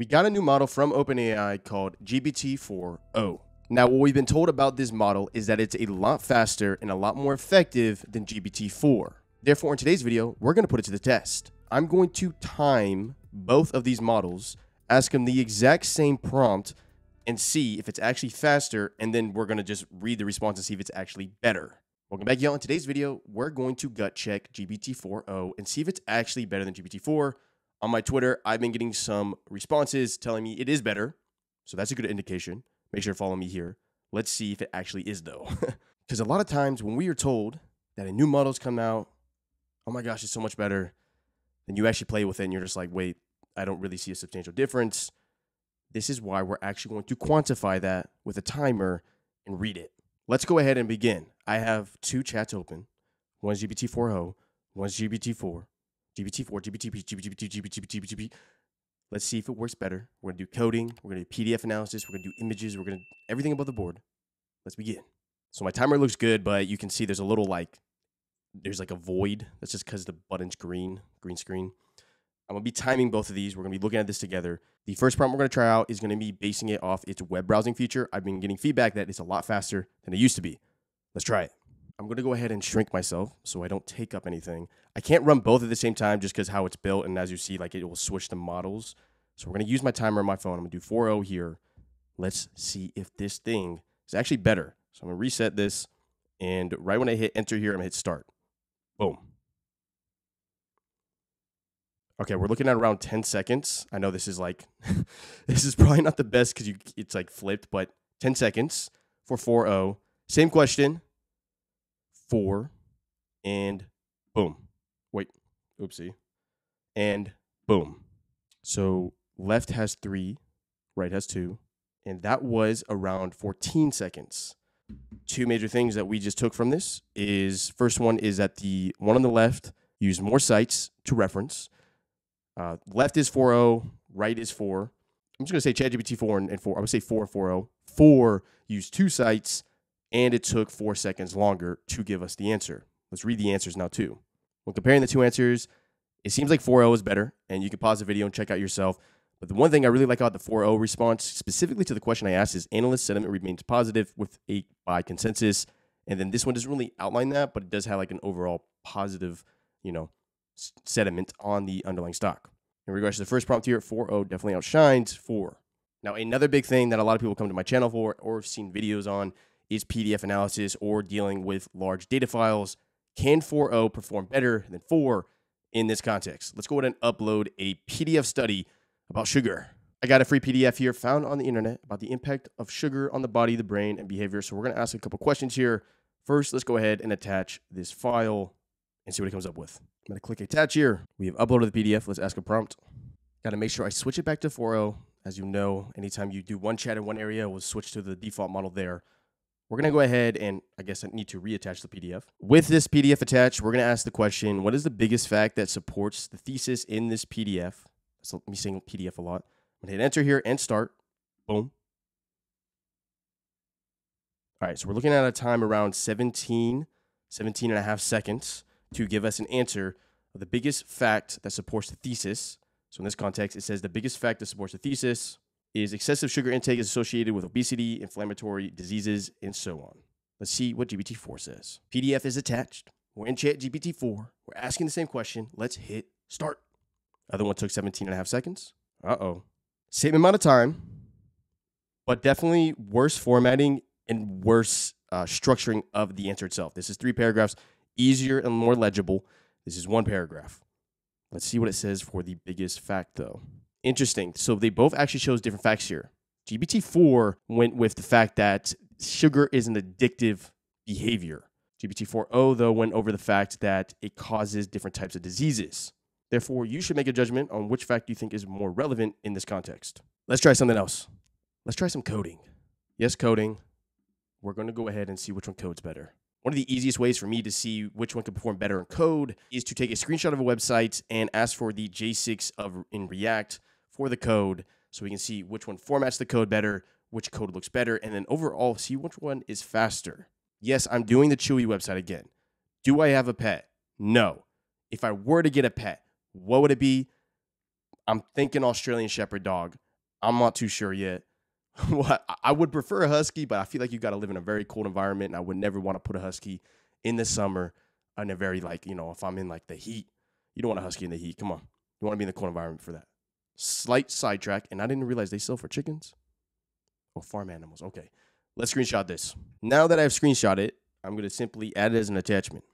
we got a new model from OpenAI called GBT-40. Now, what we've been told about this model is that it's a lot faster and a lot more effective than GBT-4. Therefore, in today's video, we're going to put it to the test. I'm going to time both of these models, ask them the exact same prompt, and see if it's actually faster, and then we're going to just read the response and see if it's actually better. Welcome back, y'all. In today's video, we're going to gut check GBT-40 and see if it's actually better than GBT-4, on my Twitter, I've been getting some responses telling me it is better. So that's a good indication. Make sure to follow me here. Let's see if it actually is, though. Because a lot of times when we are told that a new model's come out, oh my gosh, it's so much better, and you actually play with it and you're just like, wait, I don't really see a substantial difference. This is why we're actually going to quantify that with a timer and read it. Let's go ahead and begin. I have two chats open one's GPT 4.0, one's GPT 4. GPT-4, GPT, GPT, GPT, GPT, GPT. Let's see if it works better. We're gonna do coding. We're gonna do PDF analysis. We're gonna do images. We're gonna everything above the board. Let's begin. So my timer looks good, but you can see there's a little like there's like a void. That's just because the button's green, green screen. I'm gonna be timing both of these. We're gonna be looking at this together. The first prompt we're gonna try out is gonna be basing it off its web browsing feature. I've been getting feedback that it's a lot faster than it used to be. Let's try it. I'm going to go ahead and shrink myself so I don't take up anything. I can't run both at the same time just because how it's built. And as you see, like it will switch the models. So we're going to use my timer on my phone. I'm going to do 4.0 here. Let's see if this thing is actually better. So I'm going to reset this. And right when I hit enter here, I'm going to hit start. Boom. Okay, we're looking at around 10 seconds. I know this is like, this is probably not the best because you it's like flipped, but 10 seconds for 4.0. Same question, four, and boom. Wait, oopsie. And boom. So left has three, right has two, and that was around 14 seconds. Two major things that we just took from this is first one is that the one on the left used more sites to reference. Uh, left is 4.0, right is 4. I'm just going to say ChatGPT 4 and, and 4. I would say 4 4.0. 4 used two sites and it took four seconds longer to give us the answer. Let's read the answers now, too. When comparing the two answers, it seems like 4.0 is better, and you can pause the video and check out yourself. But the one thing I really like about the 4.0 response, specifically to the question I asked, is analyst sentiment remains positive with a by consensus. And then this one doesn't really outline that, but it does have like an overall positive, you know, sentiment on the underlying stock. In regards to the first prompt here, 4.0 definitely outshines 4. Now, another big thing that a lot of people come to my channel for or have seen videos on is PDF analysis or dealing with large data files. Can 4.0 perform better than 4 in this context? Let's go ahead and upload a PDF study about sugar. I got a free PDF here found on the internet about the impact of sugar on the body, the brain, and behavior. So we're going to ask a couple questions here. First, let's go ahead and attach this file and see what it comes up with. I'm going to click attach here. We have uploaded the PDF. Let's ask a prompt. Got to make sure I switch it back to 4.0. As you know, anytime you do one chat in one area, we'll switch to the default model there. We're going to go ahead and I guess I need to reattach the PDF. With this PDF attached, we're going to ask the question, what is the biggest fact that supports the thesis in this PDF? So me saying PDF a lot. I'm going to hit enter here and start. Boom. All right, so we're looking at a time around 17, 17 and a half seconds to give us an answer of the biggest fact that supports the thesis. So in this context, it says the biggest fact that supports the thesis is excessive sugar intake is associated with obesity, inflammatory diseases, and so on. Let's see what GPT-4 says. PDF is attached. We're in chat GPT-4. We're asking the same question. Let's hit start. Other one took 17 and a half seconds. Uh-oh. Same amount of time, but definitely worse formatting and worse uh, structuring of the answer itself. This is three paragraphs, easier and more legible. This is one paragraph. Let's see what it says for the biggest fact, though. Interesting. So they both actually shows different facts here. GBT4 went with the fact that sugar is an addictive behavior. GBT4O, though, went over the fact that it causes different types of diseases. Therefore, you should make a judgment on which fact you think is more relevant in this context. Let's try something else. Let's try some coding. Yes, coding. We're going to go ahead and see which one codes better. One of the easiest ways for me to see which one can perform better in code is to take a screenshot of a website and ask for the J6 of in React for the code so we can see which one formats the code better, which code looks better, and then overall see which one is faster. Yes, I'm doing the Chewy website again. Do I have a pet? No. If I were to get a pet, what would it be? I'm thinking Australian Shepherd dog. I'm not too sure yet. well, I would prefer a husky, but I feel like you got to live in a very cold environment, and I would never want to put a husky in the summer in a very like you know if I'm in like the heat. You don't want a husky in the heat. Come on, you want to be in the cold environment for that. Slight sidetrack, and I didn't realize they sell for chickens or oh, farm animals. Okay, let's screenshot this. Now that I've screenshot it, I'm going to simply add it as an attachment.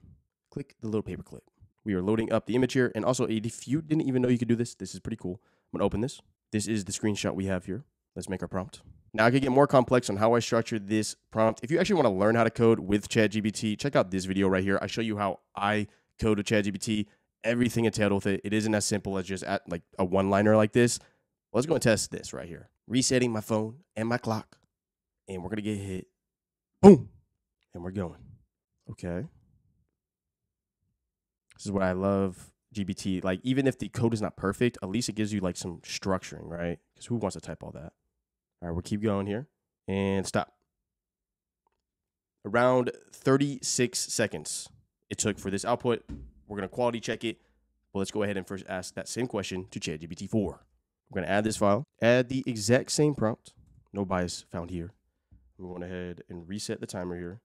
Click the little paperclip. We are loading up the image here, and also, if you didn't even know you could do this, this is pretty cool. I'm going to open this. This is the screenshot we have here. Let's make our prompt. Now I could get more complex on how I structured this prompt. If you actually want to learn how to code with ChatGPT, check out this video right here. I show you how I code with ChatGPT everything entailed with it. It isn't as simple as just at, like a one liner like this. Let's go and test this right here. Resetting my phone and my clock, and we're gonna get hit. Boom, and we're going. Okay. This is what I love GBT. Like even if the code is not perfect, at least it gives you like some structuring, right? Because who wants to type all that? All right, we'll keep going here and stop. Around 36 seconds it took for this output we're going to quality check it. But let's go ahead and first ask that same question to ChatGPT 4. We're going to add this file, add the exact same prompt, no bias found here. We went ahead and reset the timer here,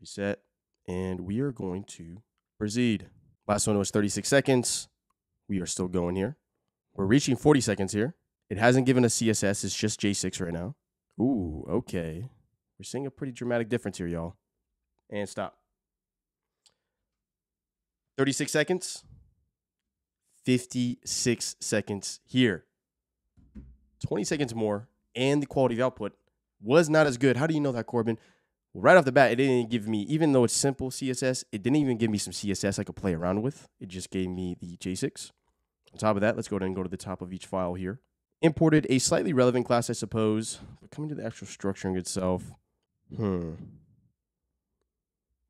reset, and we are going to proceed. Last one was 36 seconds. We are still going here. We're reaching 40 seconds here. It hasn't given us CSS, it's just J6 right now. Ooh, okay. We're seeing a pretty dramatic difference here, y'all. And stop. 36 seconds, 56 seconds here. 20 seconds more, and the quality of output was not as good. How do you know that, Corbin? right off the bat, it didn't give me, even though it's simple CSS, it didn't even give me some CSS I could play around with. It just gave me the J6. On top of that, let's go ahead and go to the top of each file here. Imported a slightly relevant class, I suppose, but coming to the actual structuring itself, hmm.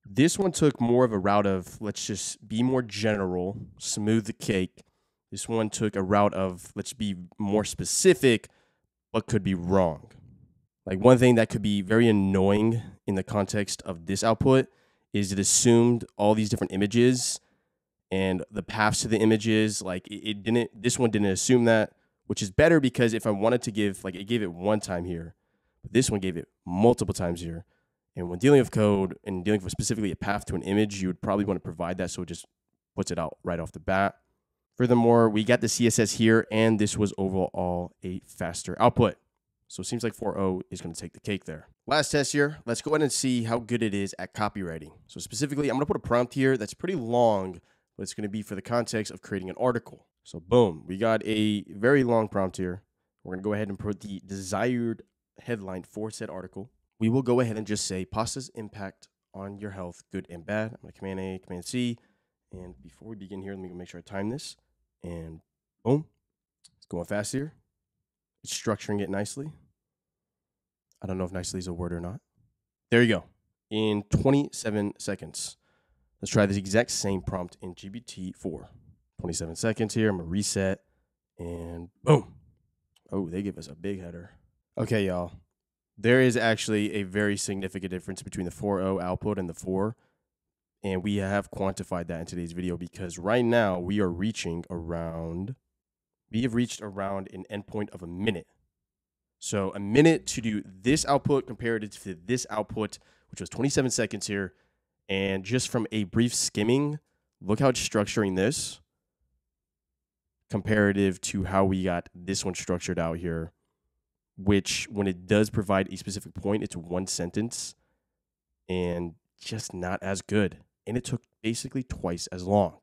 This one took more of a route of let's just be more general, smooth the cake. This one took a route of let's be more specific, but could be wrong. Like one thing that could be very annoying in the context of this output is it assumed all these different images and the paths to the images. Like it, it didn't, this one didn't assume that, which is better because if I wanted to give, like it gave it one time here, this one gave it multiple times here. And when dealing with code and dealing with specifically a path to an image, you would probably want to provide that so it just puts it out right off the bat. Furthermore, we got the CSS here, and this was overall a faster output. So it seems like 4.0 is going to take the cake there. Last test here, let's go ahead and see how good it is at copywriting. So specifically, I'm going to put a prompt here that's pretty long, but it's going to be for the context of creating an article. So boom, we got a very long prompt here. We're going to go ahead and put the desired headline for said article we will go ahead and just say pasta's impact on your health, good and bad. I'm going to Command A, Command C. And before we begin here, let me make sure I time this. And boom, it's going fast here. It's structuring it nicely. I don't know if nicely is a word or not. There you go. In 27 seconds. Let's try this exact same prompt in GBT4. 27 seconds here. I'm going to reset and boom. Oh, they give us a big header. Okay, y'all. There is actually a very significant difference between the 4.0 output and the 4. And we have quantified that in today's video because right now we are reaching around, we have reached around an endpoint of a minute. So a minute to do this output compared to this output, which was 27 seconds here. And just from a brief skimming, look how it's structuring this comparative to how we got this one structured out here which when it does provide a specific point, it's one sentence and just not as good. And it took basically twice as long.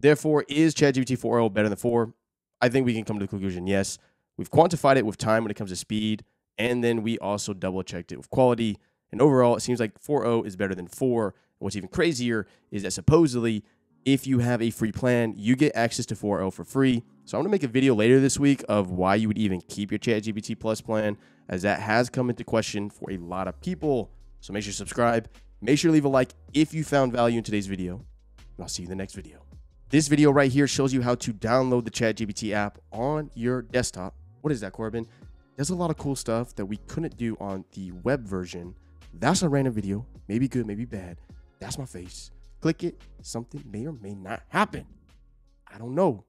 Therefore, is ChatGPT 4.0 better than 4? I think we can come to the conclusion yes. We've quantified it with time when it comes to speed, and then we also double checked it with quality. And overall, it seems like 4.0 is better than 4. what's even crazier is that supposedly if you have a free plan, you get access to 4.0 for free. So I'm going to make a video later this week of why you would even keep your ChatGPT Plus plan, as that has come into question for a lot of people. So make sure to subscribe. Make sure to leave a like if you found value in today's video. And I'll see you in the next video. This video right here shows you how to download the ChatGPT app on your desktop. What is that, Corbin? There's a lot of cool stuff that we couldn't do on the web version. That's a random video. Maybe good, maybe bad. That's my face click it, something may or may not happen. I don't know.